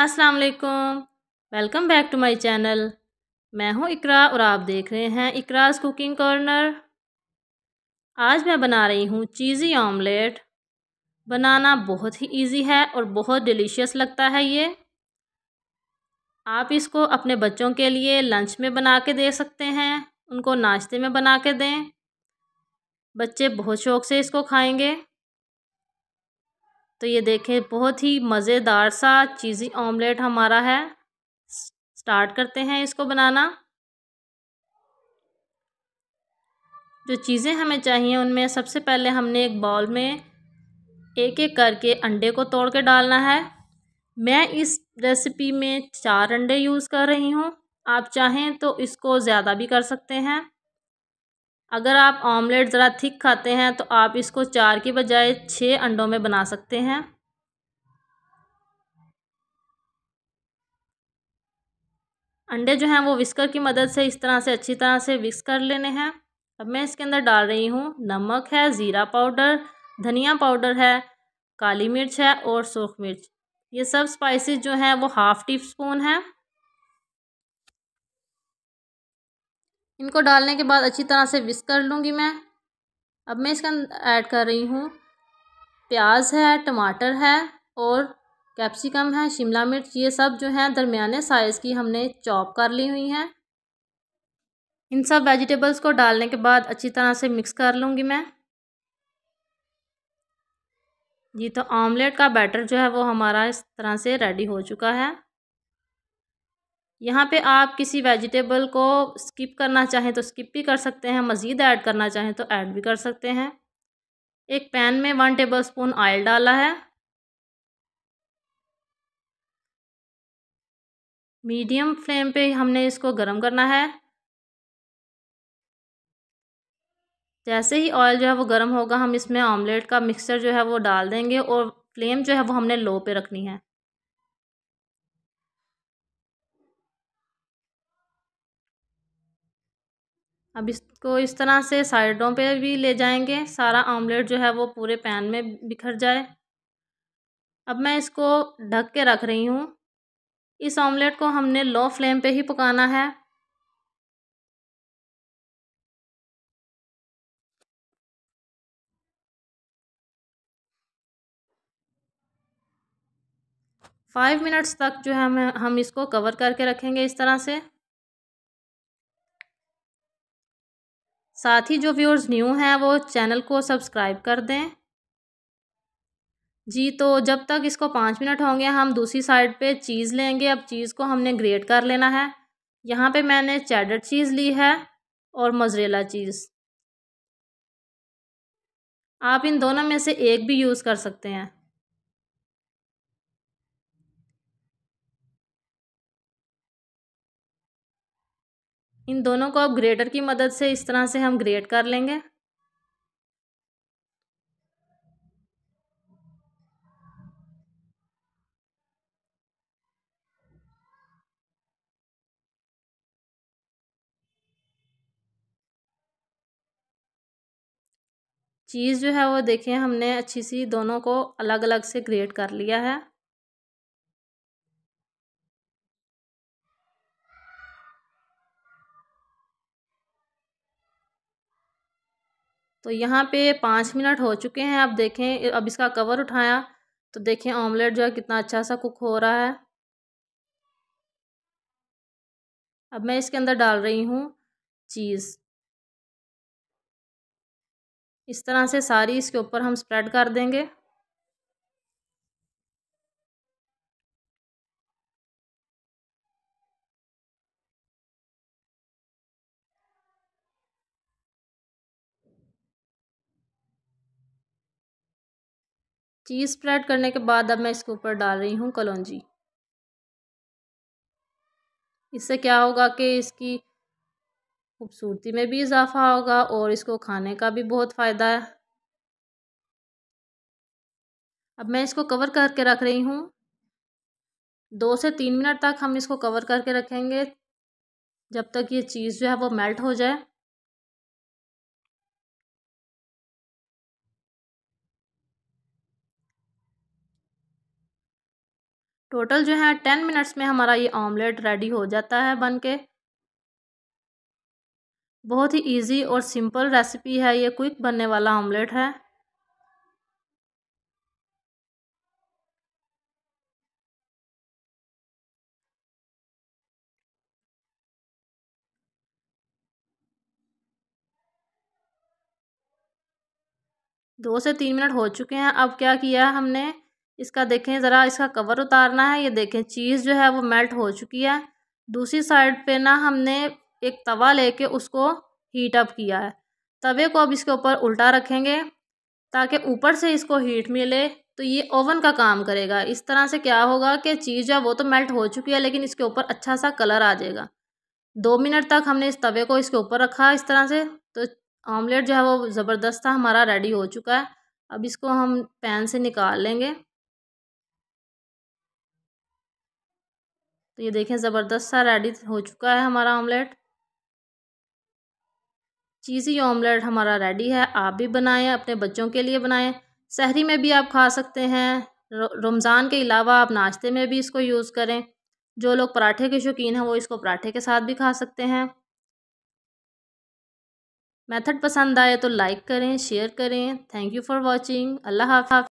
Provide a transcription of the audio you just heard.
अस्सलाम वालेकुम welcome back to my channel मैं हूं इकरा और आप देख रहे हैं इकराज कुकिंग कॉर्नर आज मैं बना रही हूं चीज़ी ऑमलेट बनाना बहुत ही इजी है और बहुत डिलीशियस लगता है ये आप इसको अपने बच्चों के लिए लंच में बना के दे सकते हैं उनको नाश्ते में बना के दें बच्चे बहुत शौक से इसको खाएँगे तो ये देखें बहुत ही मज़ेदार सा चीज़ी ऑमलेट हमारा है स्टार्ट करते हैं इसको बनाना जो चीज़ें हमें चाहिए उनमें सबसे पहले हमने एक बाउल में एक एक करके अंडे को तोड़ के डालना है मैं इस रेसिपी में चार अंडे यूज़ कर रही हूँ आप चाहें तो इसको ज़्यादा भी कर सकते हैं अगर आप ऑमलेट ज़रा थिक खाते हैं तो आप इसको चार की बजाय छः अंडों में बना सकते हैं अंडे जो हैं वो विस्कर की मदद से इस तरह से अच्छी तरह से विक्स कर लेने हैं अब मैं इसके अंदर डाल रही हूँ नमक है ज़ीरा पाउडर धनिया पाउडर है काली मिर्च है और सूख मिर्च ये सब स्पाइसेस जो हैं वो हाफ़ टी स्पून है इनको डालने के बाद अच्छी तरह से विस कर लूँगी मैं अब मैं इसका ऐड कर रही हूँ प्याज है टमाटर है और कैप्सिकम है शिमला मिर्च ये सब जो हैं दरमियाने साइज़ की हमने चॉप कर ली हुई हैं इन सब वेजिटेबल्स को डालने के बाद अच्छी तरह से मिक्स कर लूँगी मैं जी तो ऑमलेट का बैटर जो है वो हमारा इस तरह से रेडी हो चुका है यहाँ पे आप किसी वेजिटेबल को स्किप करना चाहें तो स्किप भी कर सकते हैं मज़ीद ऐड करना चाहें तो ऐड भी कर सकते हैं एक पैन में वन टेबल स्पून ऑयल डाला है मीडियम फ्लेम पे हमने इसको गर्म करना है जैसे ही ऑयल जो है वो गर्म होगा हम इसमें ऑमलेट का मिक्सचर जो है वो डाल देंगे और फ्लेम जो है वो हमने लो पे रखनी है अब इसको इस तरह से साइडों पे भी ले जाएंगे सारा ऑमलेट जो है वो पूरे पैन में बिखर जाए अब मैं इसको ढक के रख रही हूँ इस ऑमलेट को हमने लो फ्लेम पे ही पकाना है फाइव मिनट्स तक जो है हम हम इसको कवर करके रखेंगे इस तरह से साथ ही जो व्यूअर्स न्यू हैं वो चैनल को सब्सक्राइब कर दें जी तो जब तक इसको पाँच मिनट होंगे हम दूसरी साइड पे चीज़ लेंगे अब चीज़ को हमने ग्रेट कर लेना है यहाँ पे मैंने चैडर चीज़ ली है और मजरेला चीज़ आप इन दोनों में से एक भी यूज़ कर सकते हैं इन दोनों को अब ग्रेटर की मदद से इस तरह से हम ग्रेट कर लेंगे चीज़ जो है वो देखें हमने अच्छी सी दोनों को अलग अलग से ग्रेट कर लिया है तो यहाँ पे पाँच मिनट हो चुके हैं आप देखें अब इसका कवर उठाया तो देखें ऑमलेट जो है कितना अच्छा सा कुक हो रहा है अब मैं इसके अंदर डाल रही हूँ चीज़ इस तरह से सारी इसके ऊपर हम स्प्रेड कर देंगे चीज़ स्प्रेड करने के बाद अब मैं इसके ऊपर डाल रही हूँ कलौजी इससे क्या होगा कि इसकी खूबसूरती में भी इजाफा होगा और इसको खाने का भी बहुत फ़ायदा है अब मैं इसको कवर करके रख रही हूँ दो से तीन मिनट तक हम इसको कवर करके रखेंगे जब तक ये चीज़ जो है वो मेल्ट हो जाए टोटल जो है टेन मिनट्स में हमारा ये ऑमलेट रेडी हो जाता है बन के बहुत ही इजी और सिंपल रेसिपी है ये क्विक बनने वाला ऑमलेट है दो से तीन मिनट हो चुके हैं अब क्या किया हमने इसका देखें ज़रा इसका कवर उतारना है ये देखें चीज़ जो है वो मेल्ट हो चुकी है दूसरी साइड पे ना हमने एक तवा लेके उसको हीट अप किया है तवे को अब इसके ऊपर उल्टा रखेंगे ताकि ऊपर से इसको हीट मिले तो ये ओवन का काम करेगा इस तरह से क्या होगा कि चीज़ जो है वो तो मेल्ट हो चुकी है लेकिन इसके ऊपर अच्छा सा कलर आ जाएगा दो मिनट तक हमने इस तवे को इसके ऊपर रखा इस तरह से तो ऑमलेट जो है वो ज़बरदस्त था हमारा रेडी हो चुका है अब इसको हम पैन से निकाल लेंगे ये देखें ज़बरदस्त सा रेडी हो चुका है हमारा ऑमलेट चीज़ी ऑमलेट हमारा रेडी है आप भी बनाएं अपने बच्चों के लिए बनाएं शहरी में भी आप खा सकते हैं रमज़ान के अलावा आप नाश्ते में भी इसको यूज़ करें जो लोग पराठे के शौकीन हैं वो इसको पराठे के साथ भी खा सकते हैं मेथड पसंद आए तो लाइक करें शेयर करें थैंक यू फॉर वॉचिंग अल्लाह हाफ